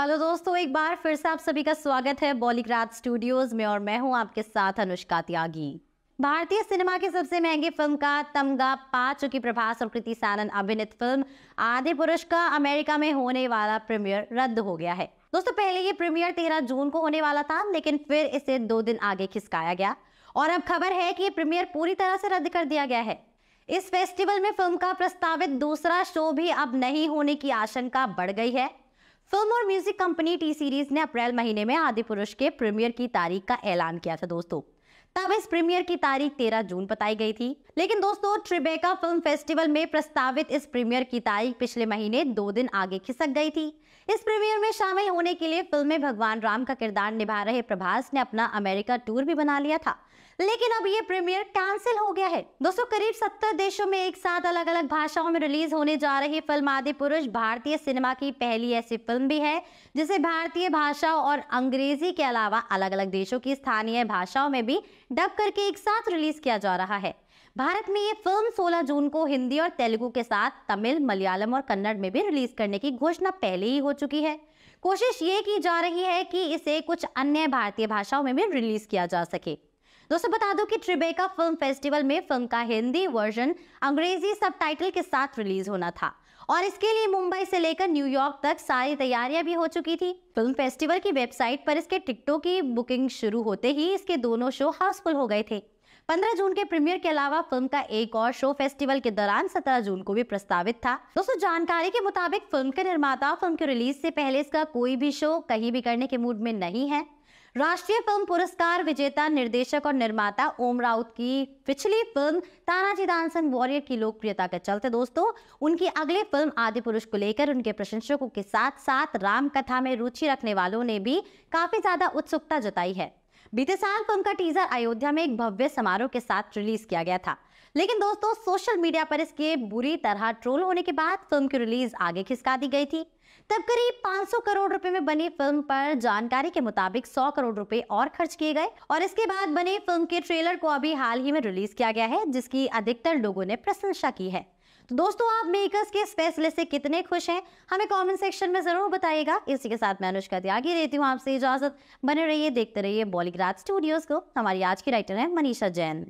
hello दोस्तों एक बार फिर से आप सभी का स्वागत है बॉलीग्राज स्टूडियोज में और मैं हूं आपके साथ अनुष्का त्यागी भारतीय सिनेमा के सबसे महंगे फिल्म का तमगा पा चुकी प्रभास और कृति सानन अभिनीत फिल्म आदि पुरुष का अमेरिका में होने वाला प्रीमियर रद्द हो गया है दोस्तों पहले ये प्रीमियर तेरह जून को होने वाला था लेकिन फिर इसे दो दिन आगे खिसकाया गया और अब खबर है कि ये प्रीमियर पूरी तरह से रद्द कर दिया गया है इस फेस्टिवल में फिल्म का प्रस्तावित दूसरा शो भी अब नहीं होने की आशंका बढ़ गई है फिल्म और म्यूजिक कंपनी टी सीरीज ने अप्रैल महीने में आदि पुरुष के प्रीमियर की तारीख का ऐलान किया था दोस्तों तब इस प्रीमियर की तारीख 13 जून बताई गई थी लेकिन दोस्तों ट्रिबेका फिल्म फेस्टिवल में प्रस्तावित इस प्रीमियर की तारीख पिछले महीने दो दिन आगे खिसक गई थी इस प्रीमियर में शामिल होने के लिए फिल्म में भगवान राम का किरदार निभा रहे प्रभास ने अपना अमेरिका टूर भी बना लिया था लेकिन अब ये प्रीमियर कैंसिल हो गया है दोस्तों करीब सत्तर देशों में एक साथ अलग अलग भाषाओं में रिलीज होने जा रही फिल्म आदि पुरुष भारतीय सिनेमा की पहली ऐसी फिल्म भी है जिसे भारतीय भाषाओं और अंग्रेजी के अलावा अलग अलग देशों की स्थानीय भाषाओं में भी डब करके एक साथ रिलीज किया जा रहा है भारत में ये फिल्म 16 जून को हिंदी और तेलुगु के साथ तमिल मलयालम और कन्नड़ में भी रिलीज करने की घोषणा पहले ही हो चुकी है कोशिश ये की जा रही है कि इसे कुछ अन्य भारतीय भाषाओं में भी रिलीज किया जा सके दोस्तों बता दो कि ट्रिबेका फिल्म फेस्टिवल में फिल्म का हिंदी वर्जन अंग्रेजी सबटाइटल के साथ रिलीज होना था और इसके लिए मुंबई से लेकर न्यूयॉर्क तक सारी तैयारियां भी हो चुकी थी फिल्म फेस्टिवल की वेबसाइट पर इसके टिकटों की बुकिंग शुरू होते ही इसके दोनों शो हाउसफुल हो गए थे 15 जून के प्रीमियर के अलावा फिल्म का एक और शो फेस्टिवल के दौरान 17 जून को भी प्रस्तावित था दोस्तों जानकारी के मुताबिक फिल्म के निर्माता फिल्म के रिलीज से पहले इसका कोई भी शो कहीं भी करने के मूड में नहीं है राष्ट्रीय फिल्म पुरस्कार विजेता निर्देशक और निर्माता ओम राउत की पिछली फिल्म तानाजी दानसन वॉरियर की लोकप्रियता के चलते दोस्तों उनकी अगली फिल्म आदि पुरुष को लेकर उनके प्रशंसकों के साथ साथ राम कथा में रुचि रखने वालों ने भी काफी ज्यादा उत्सुकता जताई है बीते साल फिल्म का टीजर अयोध्या में एक भव्य समारोह के साथ रिलीज किया गया था लेकिन दोस्तों सोशल मीडिया पर इसके बुरी तरह ट्रोल होने के बाद फिल्म की रिलीज आगे खिसका दी गई थी तब करीब 500 करोड़ रुपए में बनी फिल्म पर जानकारी के मुताबिक 100 करोड़ रुपए और खर्च किए गए और इसके बाद बने फिल्म के ट्रेलर को अभी हाल ही में रिलीज किया गया है जिसकी अधिकतर लोगों ने प्रशंसा की है तो दोस्तों आप मेकर्स के इस फैसले से कितने खुश हैं हमें कमेंट सेक्शन में ज़रूर बताइएगा इसी के साथ मैं अनुष्का त्यागी रहती हूँ आपसे इजाज़त बने रहिए देखते रहिए बॉलीग्राज स्टूडियोज़ को हमारी आज की राइटर है मनीषा जैन